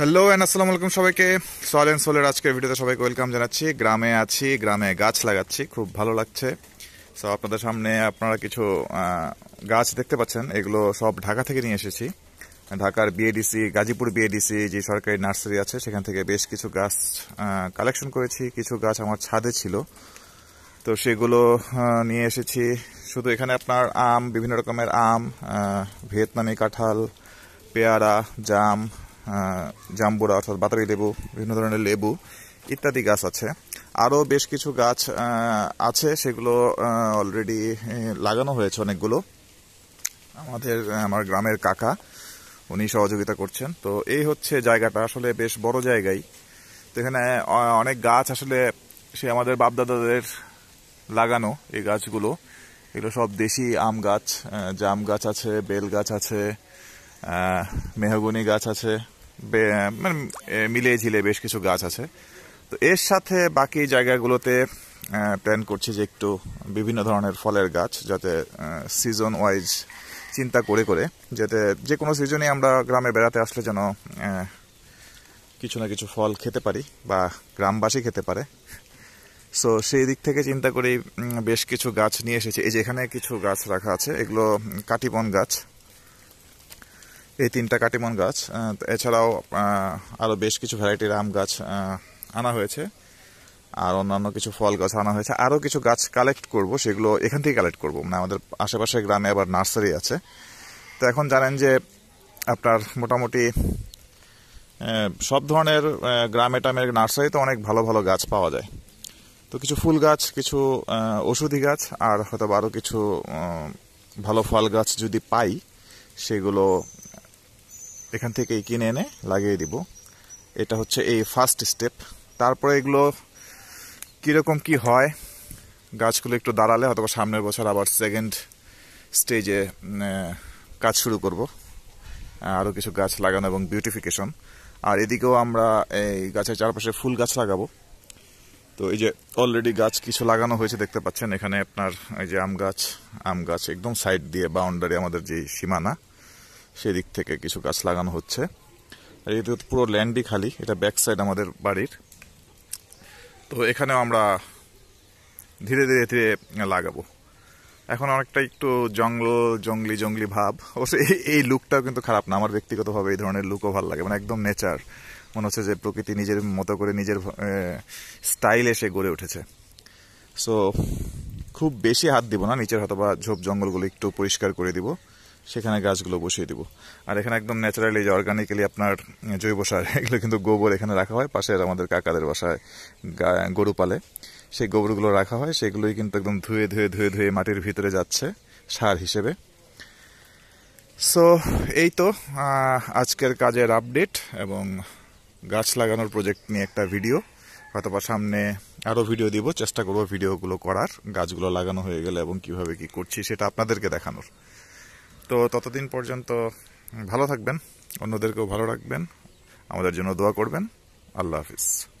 hello and আসসালামু আলাইকুম সবাইকে সোয়াল অ্যান্ড সোলের আজকের ভিডিওতে সবাইকে ওয়েলকাম জানাচ্ছি গ্রামে আছি গ্রামে গাছ লাগাচ্ছি খুব ভালো লাগছে সো আপনাদের সামনে আপনারা কিছু গাছ দেখতে পাচ্ছেন এগুলো সব ঢাকা থেকে নিয়ে এসেছি ঢাকার বিএডিসি গাজীপুর বিএডিসি যে সরকারি নার্সারি আছে সেখান থেকে বেশ কিছু গাছ কালেকশন করেছি কিছু গাছ আমার ছাদে ছিল তো সেগুলো নিয়ে এসেছি শুধু এখানে আপনার আম বিভিন্ন রকমের আম ভিয়েতনামি কাঁঠাল পেয়ারা জাম জাম্বুরা অর্থাৎ বাতাবি লেবু বিভিন্ন ধরনের লেবু ইত্যাদি গাছ আছে আরও বেশ কিছু গাছ আছে সেগুলো অলরেডি লাগানো হয়েছে অনেকগুলো আমাদের আমার গ্রামের কাকা উনি সহযোগিতা করছেন তো এই হচ্ছে জায়গাটা আসলে বেশ বড় জায়গায় তো এখানে অনেক গাছ আসলে সে আমাদের বাপদাদাদের লাগানো এই গাছগুলো এগুলো সব দেশি আম গাছ জাম গাছ আছে বেল গাছ আছে মেহগুনি গাছ আছে মানে মিলিয়ে ঝিলে বেশ কিছু গাছ আছে তো এর সাথে বাকি জায়গাগুলোতে প্ল্যান করছি যে একটু বিভিন্ন ধরনের ফলের গাছ যাতে সিজন ওয়াইজ চিন্তা করে করে যাতে যে কোনো সিজনে আমরা গ্রামে বেড়াতে আসলে যেন কিছু না কিছু ফল খেতে পারি বা গ্রামবাসী খেতে পারে সো সেই দিক থেকে চিন্তা করি বেশ কিছু গাছ নিয়ে এসেছি এই যে এখানে কিছু গাছ রাখা আছে এগুলো কাটিবন গাছ এই তিনটা কাটিমন গাছ এছাড়াও আরও বেশ কিছু ভ্যারাইটির আম গাছ আনা হয়েছে আর অন্যান্য কিছু ফল গাছ আনা হয়েছে আরও কিছু গাছ কালেক্ট করব সেগুলো এখান থেকে কালেক্ট করব মানে আমাদের আশেপাশে গ্রামে আবার নার্সারি আছে তো এখন জানেন যে আপনার মোটামুটি সব ধরনের গ্রামে টামের নার্সারিতে অনেক ভালো ভালো গাছ পাওয়া যায় তো কিছু ফুল গাছ কিছু ওষুধি গাছ আর হয়তো আরও কিছু ভালো ফল গাছ যদি পাই সেগুলো এখান থেকে কিনে এনে লাগিয়ে দিব এটা হচ্ছে এই ফার্স্ট স্টেপ তারপরে এগুলো কীরকম কি হয় গাছগুলো একটু দাঁড়ালে হয়তো সামনের বছর আবার সেকেন্ড স্টেজে কাজ শুরু করব আরও কিছু গাছ লাগানো এবং বিউটিফিকেশন আর এদিকেও আমরা এই গাছের চারপাশে ফুল গাছ লাগাবো তো এই যে অলরেডি গাছ কিছু লাগানো হয়েছে দেখতে পাচ্ছেন এখানে আপনার এই যে আম গাছ আম গাছ একদম সাইড দিয়ে বাউন্ডারি আমাদের যে সীমানা সেদিক থেকে কিছু গাছ লাগানো হচ্ছে আর এটা পুরো ল্যান্ডই খালি এটা ব্যাক সাইড আমাদের বাড়ির তো এখানেও আমরা ধীরে ধীরে ধীরে লাগাবো এখন অনেকটা একটু জঙ্গল জঙ্গলি জঙ্গলি ভাব অবশ্য এই এই লুকটাও কিন্তু খারাপ না আমার ব্যক্তিগতভাবে এই ধরনের লুকও ভালো লাগে মানে একদম নেচার মনে হচ্ছে যে প্রকৃতি নিজের মতো করে নিজের স্টাইলে সে গড়ে উঠেছে সো খুব বেশি হাত দিব না নিচের হয়তো বা ঝোপ জঙ্গলগুলো একটু পরিষ্কার করে দিব সেখানে গাছগুলো বসিয়ে দিব আর এখানে একদম ন্যাচারালি যে অর্গানিক্যালি আপনার জৈব সার এগুলো কিন্তু গোবর এখানে রাখা হয় পাশে আমাদের কাকাদের বাসায় গরু পালে সেই গোবরগুলো রাখা হয় সেগুলোই কিন্তু একদম ধুয়ে ধুয়ে ধুয়ে ধুয়ে মাটির ভিতরে যাচ্ছে সার হিসেবে সো এই তো আজকের কাজের আপডেট এবং গাছ লাগানোর প্রজেক্ট নিয়ে একটা ভিডিও অথবা সামনে আরও ভিডিও দিব চেষ্টা করব ভিডিওগুলো করার গাছগুলো লাগানো হয়ে গেলে এবং কিভাবে কি করছি সেটা আপনাদেরকে দেখানোর তো ততদিন পর্যন্ত ভালো থাকবেন অন্যদেরকেও ভালো রাখবেন আমাদের জন্য দোয়া করবেন আল্লাহ হাফিজ